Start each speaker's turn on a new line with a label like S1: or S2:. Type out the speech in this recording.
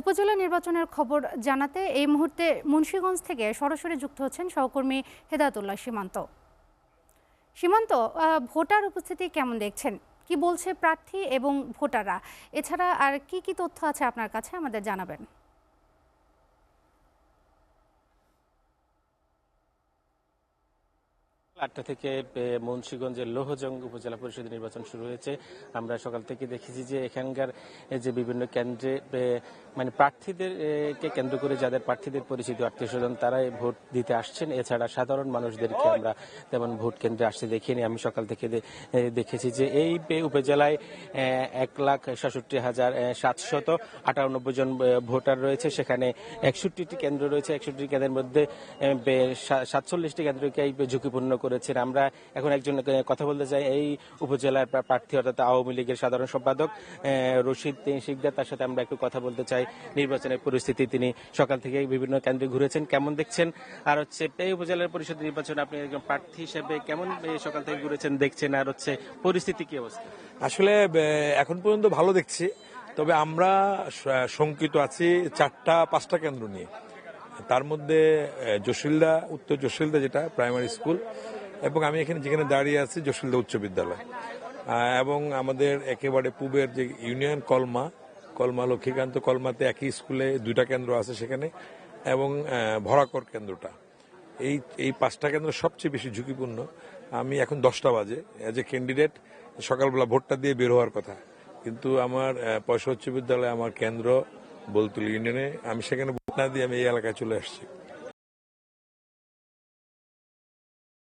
S1: উপজেলা নির্বাচনের খবর জানাতে এই মুহূর্তে মুন্সীগঞ্জ থেকে সরাসরি যুক্ত হচ্ছেন সহকর্মী হেদায়তুল্লাহ সীমান্ত সীমান্ত ভোটার উপস্থিতি কেমন দেখছেন কি বলছে প্রার্থী এবং ভোটাররা এছাড়া আর কি কি তথ্য আছে আপনার কাছে আমাদের জানাবেন
S2: আটটা থেকে মুন্সীগঞ্জের লোহজং উপজেলা পরিষদ নির্বাচন শুরু হয়েছে আমরা সকাল থেকে দেখেছি যে এখানকার যে বিভিন্ন কেন্দ্রে মানে প্রার্থীদেরকে কেন্দ্র করে যাদের প্রার্থীদের পরিচিত আত্মীয় স্বজন তারাই ভোট দিতে আসছেন এছাড়া সাধারণ মানুষদেরকে আমরা তেমন ভোট কেন্দ্রে আসতে দেখিনি আমি সকাল থেকে দেখেছি যে এই উপজেলায় এক লাখ সাতষট্টি হাজার সাতশত আটানব্বই জন ভোটার রয়েছে সেখানে একষট্টিটি কেন্দ্র রয়েছে একষট্টি কেন্দ্রের মধ্যে সাতচল্লিশটি কেন্দ্রকে ঝুঁকিপূর্ণ করে করেছেন আমরা এখন একজন কথা বলতে চাই এই উপজেলার প্রার্থী অর্থাৎ আওয়ামী লীগের সাধারণ সম্পাদক রশিদ শিকদার তার সাথে আমরা একটু কথা বলতে চাই নির্বাচনের পরিস্থিতি তিনি সকাল থেকে বিভিন্ন কেন্দ্রে ঘুরেছেন কেমন দেখছেন আর হচ্ছে এই উপজেলার পরিষদ নির্বাচনে আপনি একজন প্রার্থী হিসেবে কেমন সকাল থেকে ঘুরেছেন দেখছেন আর হচ্ছে পরিস্থিতি
S3: কি অবস্থা আসলে এখন পর্যন্ত ভালো দেখছি তবে আমরা শঙ্কিত আছি চারটা পাঁচটা কেন্দ্র নিয়ে তার মধ্যে জসিলদা উত্তর জসিলদা যেটা প্রাইমারি স্কুল এবং আমি এখানে যেখানে দাঁড়িয়ে আছি জসিলদা উচ্চ বিদ্যালয় এবং আমাদের একেবারে পূবের যে ইউনিয়ন কলমা কলমা লক্ষ্মীকান্ত কলমাতে একই স্কুলে দুইটা কেন্দ্র আছে সেখানে এবং ভরাকর কেন্দ্রটা এই এই পাঁচটা কেন্দ্র সবচেয়ে বেশি ঝুঁকিপূর্ণ আমি এখন দশটা বাজে অ্যাজ এ ক্যান্ডিডেট সকালবেলা ভোটটা দিয়ে বের হওয়ার কথা কিন্তু আমার পয়সা উচ্চ বিদ্যালয়ে আমার কেন্দ্র বলতুল ইউনিয়নে আমি সেখানে Nadie me llega a la